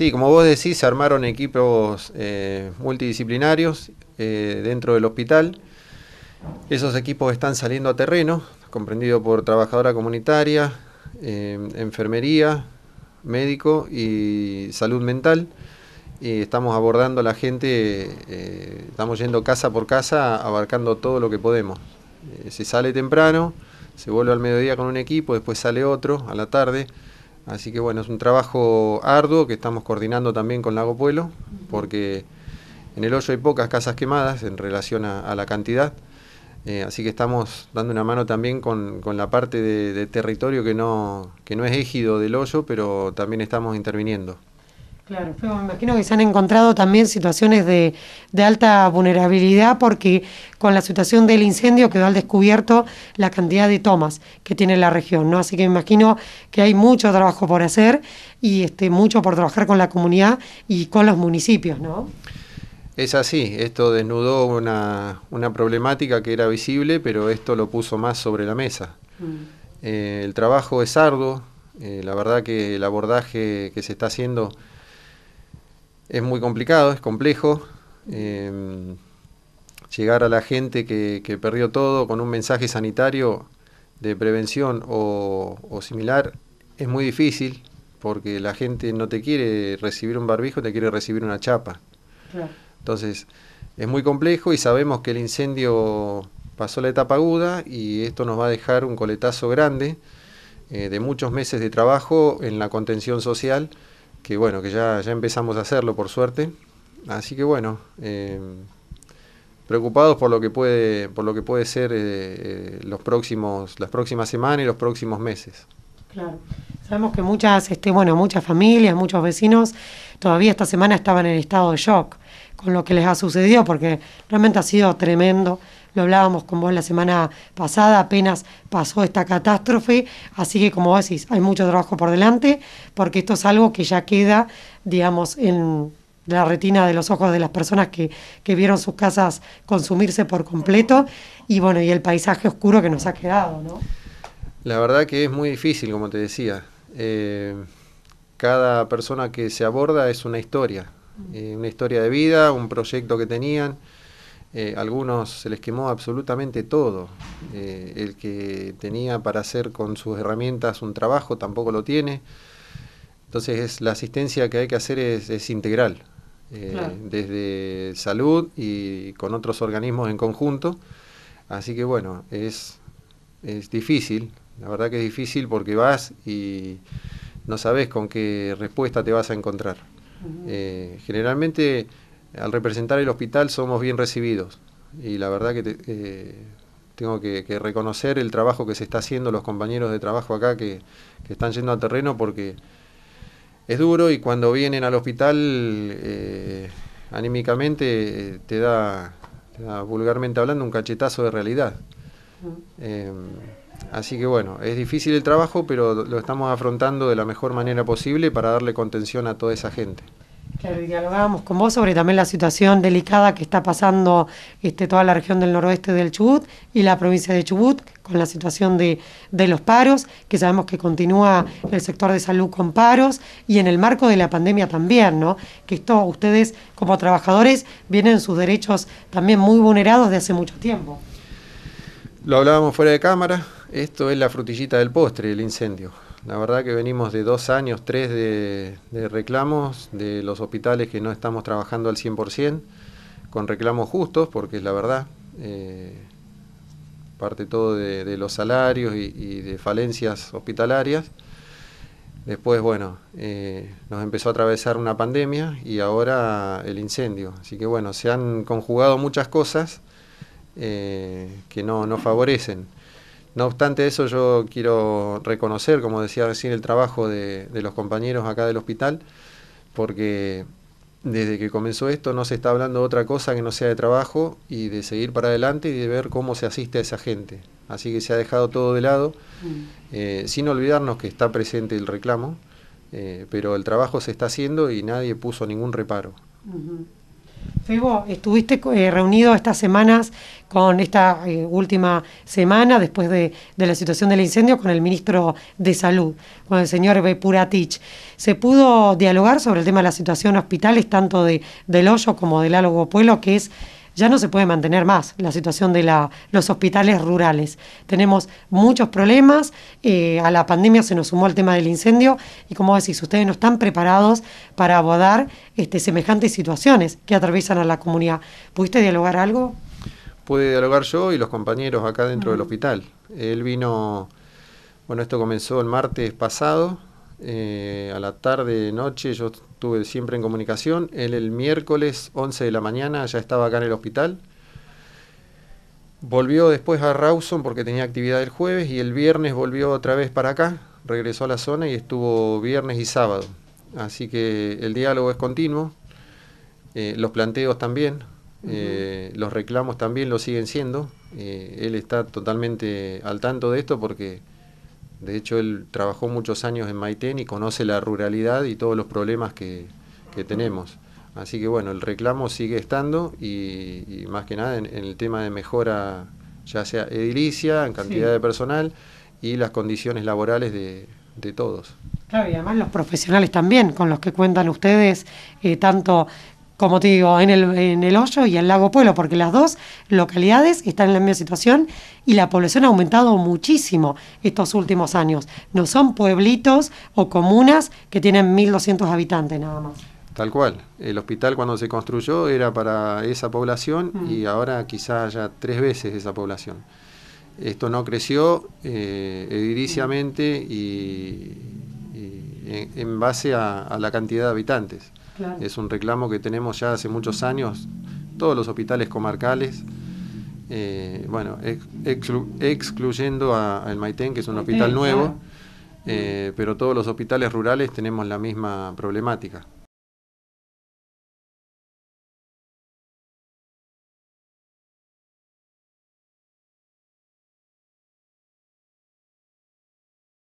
Sí, como vos decís, se armaron equipos eh, multidisciplinarios eh, dentro del hospital. Esos equipos están saliendo a terreno, comprendido por trabajadora comunitaria, eh, enfermería, médico y salud mental. estamos abordando a la gente, estamos yendo casa por casa, abarcando todo lo que podemos. se sale temprano, se vuelve al mediodía con un equipo, después sale otro a la tarde. Así que bueno, es un trabajo arduo que estamos coordinando también con Lago Pueblo, porque en el hoyo hay pocas casas quemadas en relación a, la cantidad. Eh, así que estamos dando una mano también con, la parte de, territorio que no, que no es égido del hoyo, pero también estamos interviniendo. Claro, pero me imagino que se han encontrado también situaciones de, alta vulnerabilidad porque con la situación del incendio quedó al descubierto la cantidad de tomas que tiene la región, ¿no? Así que me imagino que hay mucho trabajo por hacer y este, mucho por trabajar con la comunidad y con los municipios, Es así, esto desnudó una, problemática que era visible, pero esto lo puso más sobre la mesa. Mm. Eh, el trabajo es arduo, eh, la verdad que el abordaje que se está haciendo es muy complicado, es complejo. Em, llegar a la gente que, perdió todo con un mensaje sanitario de prevención o, similar es muy difícil porque la gente no te quiere recibir un barbijo, te quiere recibir una chapa. Entonces, es muy complejo y sabemos que el incendio pasó la etapa aguda y esto nos va a dejar un coletazo grande eh, de muchos meses de trabajo en la contención social que bueno, que ya, ya empezamos a hacerlo por suerte. Así que bueno, eh, preocupados por lo que puede, por lo que puede ser eh, eh, los próximos, las próximas semanas y los próximos meses. Claro. Sabemos que muchas, este, bueno, muchas familias, muchos vecinos todavía esta semana estaban en estado de shock con lo que les ha sucedido, porque realmente ha sido tremendo lo hablábamos con vos la semana pasada, apenas pasó esta catástrofe, así que como vos decís, hay mucho trabajo por delante, porque esto es algo que ya queda, digamos, en la retina de los ojos de las personas que, vieron sus casas consumirse por completo, y bueno, y el paisaje oscuro que nos ha quedado, ¿no? La verdad que es muy difícil, como te decía. Eh, cada persona que se aborda es una historia, eh, una historia de vida, un proyecto que tenían. Eh, algunos se les quemó absolutamente todo. Eh, el que tenía para hacer con sus herramientas un trabajo tampoco lo tiene. Entonces la asistencia que hay que hacer es, integral, eh, desde salud y con otros organismos en conjunto. Así que bueno, es, es difícil, la verdad que es difícil porque vas y no sabes con qué respuesta te vas a encontrar. generalmente al representar el hospital somos bien recibidos y la verdad que eh, tengo que, reconocer el trabajo que se está haciendo, los compañeros de trabajo acá que, están yendo a terreno porque es duro y cuando vienen al hospital eh, anímicamente eh, te da, vulgarmente hablando, un cachetazo de realidad. Em, así que bueno, es difícil el trabajo, pero lo estamos afrontando de la mejor manera posible para darle contención a toda esa gente. Claro, dialogábamos con vos sobre también la situación delicada que está pasando este, toda la región del noroeste del Chubut y la provincia de Chubut con la situación de, de los paros, que sabemos que continúa el sector de salud con paros y en el marco de la pandemia también, ¿no? Que esto ustedes como trabajadores vienen sus derechos también muy vulnerados de hace mucho tiempo. Lo hablábamos fuera de cámara, esto es la frutillita del postre, el incendio la verdad que venimos de dos años, tres de, reclamos de los hospitales que no estamos trabajando al 100%, con reclamos justos, porque es la verdad. Eh, parte todo de, los salarios y, de falencias hospitalarias. Después, bueno, eh, nos empezó a atravesar una pandemia y ahora el incendio. Así que bueno, se han conjugado muchas cosas eh, que no, no favorecen. No obstante eso, yo quiero reconocer, como decía recién, el trabajo de, los compañeros acá del hospital, porque desde que comenzó esto no se está hablando otra cosa que no sea de trabajo y de seguir para adelante y de ver cómo se asiste a esa gente. Así que se ha dejado todo de lado, mm. eh, sin olvidarnos que está presente el reclamo, eh, pero el trabajo se está haciendo y nadie puso ningún reparo. Febo, estuviste eh, reunido estas semanas con esta eh, última semana, después de, la situación del incendio, con el ministro de Salud, con el señor Bepuratich. ¿Se pudo dialogar sobre el tema de la situación hospitales, tanto de, del hoyo como del Álogo Pueblo, que es ya no se puede mantener más la situación de los hospitales rurales. Tenemos muchos problemas, eh, a la pandemia se nos sumó el tema del incendio y como decís, ustedes no están preparados para abordar este, semejantes situaciones que atraviesan a la comunidad. ¿Pudiste dialogar algo? Pude dialogar yo y los compañeros acá dentro del hospital. Él vino, bueno, esto comenzó el martes pasado, eh, a la tarde, noche, yo estuve siempre en comunicación. Él el miércoles 11 de la mañana ya estaba acá en el hospital. Volvió después a Rawson porque tenía actividad el jueves y el viernes volvió otra vez para acá, regresó a la zona y estuvo viernes y sábado. Así que el diálogo es continuo, eh, los planteos también, eh, los reclamos también lo siguen siendo. él está totalmente al tanto de esto porque de hecho, él trabajó muchos años en Maitén y conoce la ruralidad y todos los problemas que, tenemos. Así que bueno, el reclamo sigue estando y, más que nada en, el tema de mejora, ya sea edilicia, en cantidad de personal y las condiciones laborales de, de todos. Claro, y además los profesionales también, con los que cuentan ustedes, eh, tanto como te digo, en el, hoyo y el lago Pueblo, porque las dos localidades están en la misma situación y la población ha aumentado muchísimo estos últimos años. No son pueblitos o comunas que tienen 1.200 habitantes nada más. Tal cual. El hospital cuando se construyó era para esa población mm. y ahora quizá haya tres veces esa población. Esto no creció eh, ediliciamente y, en, base a la cantidad de habitantes. Es un reclamo que tenemos ya hace muchos años, todos los hospitales comarcales. Eh, bueno, excluyendo al Maitén, que es un hospital nuevo, eh, pero todos los hospitales rurales tenemos la misma problemática.